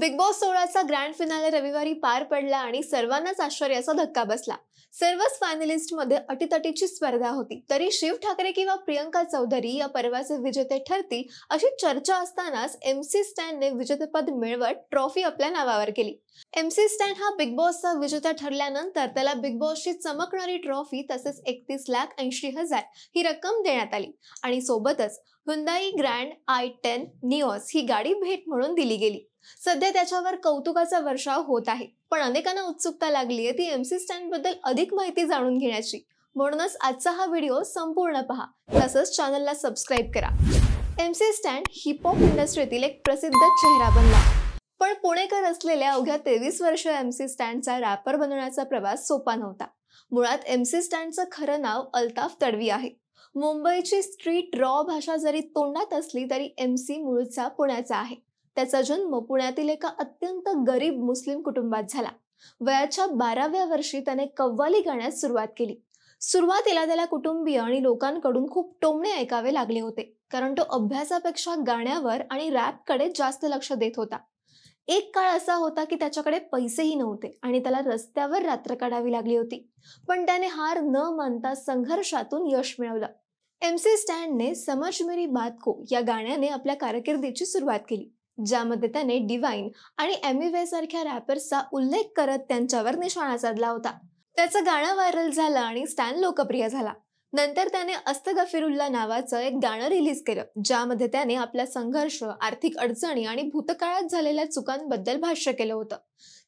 big boss सोळाचा grand finale रविवारी पार पडला आणि सर्वांनाच आश्चर्याचा धक्का बसला सर्वच फायनलिस्टमध्ये अटीतटीची स्पर्धा होती तरी शिव ठाकरे किंवा प्रियंका चौधरी या पर्वाचे विजेते ठरतील अशी चर्चा असतानाच एम सी स्टॅनने विजेतेपद मिळवत ट्रॉफी आपल्या नावावर केली एम सी स्टॅन हा बिग बॉसचा विजेता ठरल्यानंतर त्याला बिग बॉसची चमकणारी ट्रॉफी तसेच एकतीस लाख ऐंशी हजार ही रक्कम देण्यात आली आणि सोबतच Hyundai grand i ten Nios ही गाडी भेट म्हणून दिली गेली सध्या त्याच्यावर कौतुकाचा वर्षाव होत आहे पण अनेकांना उत्सुकता लागली आहे ती एम सी स्टँड बद्दल अधिक माहिती जाणून घेण्याची म्हणूनच आजचा हा व्हिडिओ संपूर्ण पहा तसंच चॅनलला सबस्क्राईब करा एम सी स्टँड हिपहॉप इंडस्ट्रीतील एक प्रसिद्ध चेहरा बनला पण पुणेकर असलेल्या अवघ्या तेवीस वर्ष एम सी स्टँडचा रॅपर बनवण्याचा प्रवास सोपा नव्हता मुळात एम सी स्टँडचं खरं नाव अल्ताफ तडवी आहे मुंबईची स्ट्रीट रॉ भाषा जरी तोंडात असली तरी एम सी मूळचा पुण्याचा आहे त्याचा जन्म पुण्यातील एका अत्यंत गरीब मुस्लिम कुटुंबात झाला वयाच्या बाराव्या वर्षी त्याने कव्वाली गाण्यास सुरुवात केली सुरुवातीला त्याला कुटुंबीय आणि लोकांकडून खूप टोमणे ऐकावे लागले होते कारण तो अभ्यासापेक्षा गाण्यावर आणि रॅपकडे जास्त लक्ष देत होता एक काळ असा होता की त्याच्याकडे पैसेही नव्हते आणि त्याला रस्त्यावर रात्र काढावी लागली होती पण त्याने हार न मानता संघर्षातून यश मिळवलं एम सी स्टँडने समज मेरी बात को या गाण्याने आपल्या कारकिर्दीची सुरुवात केली ज्यामध्ये त्याने डिवाइन आणि एमिवे सारख्या रॅपर्सचा उल्लेख करत त्यांच्यावर निशाणा साधला होता त्याचं गाणं व्हायरल झालं आणि स्टॅन लोकप्रिय झाला नंतर त्याने अस्तगफिरुल्ला नावाचं एक गाणं रिलीज केलं ज्यामध्ये त्याने आपला संघर्ष आर्थिक अडचणी आणि भूतकाळात झालेल्या चुकांबद्दल भाष्य केलं होतं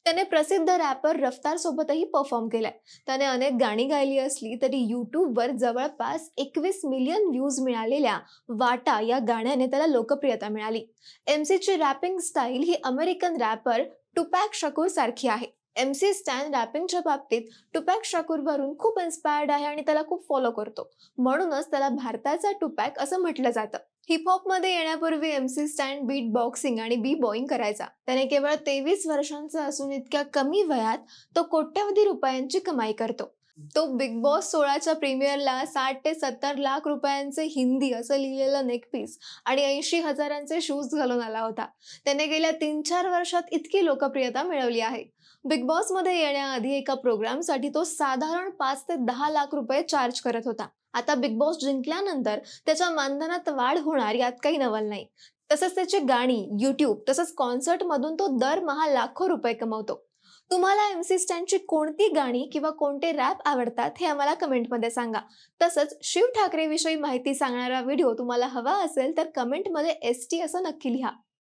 त्याने प्रसिद्ध रॅपर रफ्तार सोबतही परफॉर्म केलाय त्याने अनेक गाणी गायली असली तरी युट्यूबवर जवळपास एकवीस मिलियन व्ह्यूज मिळालेल्या वाटा या गाण्याने त्याला लोकप्रियता मिळाली एमसीची रॅपिंग स्टाईल ही अमेरिकन रॅपर टुपॅक शकूर सारखी आहे एम सी स्टॅन रॅपिंगच्या बाबतीत टुपॅक वरून खूप इन्स्पायर्ड आहे आणि त्याला खूप फॉलो करतो म्हणूनच त्याला भारताचा टुपॅक असं म्हटलं जातं हिपहॉपमध्ये येण्यापूर्वी M C stand beatboxing आणि बी बॉईंग करायचा त्याने केवळ तेवीस वर्षांचा असून इतक्या कमी वयात तो कोट्यवधी रुपयांची कमाई करतो तो बिग बॉस सोळाच्या प्रीमियरला साठ ते सत्तर लाख रुपयांचे हिंदी असं लिहिलेलं नेकपीस आणि ऐंशी हजारांचे शूज घालून आला होता त्याने गेल्या तीन चार वर्षात इतकी लोकप्रियता मिळवली आहे बिग बॉस मध्ये येण्याआधी एका प्रोग्राम साठी तो साधारण पाच ते दहा लाख रुपये चार्ज करत होता आता बिग बॉस जिंकल्यानंतर त्याच्या मानधनात वाढ होणार यात काही नवल नाही तसंच त्याची गाणी युट्यूब तसंच कॉन्सर्ट मधून तो दरमहा लाखो रुपये कमवतो तुम्हाला एम सी कोणती गाणी किंवा कोणते रॅप आवडतात हे आम्हाला कमेंटमध्ये सांगा तसंच शिव ठाकरेविषयी माहिती सांगणारा व्हिडिओ तुम्हाला हवा असेल तर कमेंटमध्ये एस टी असं नक्की लिहा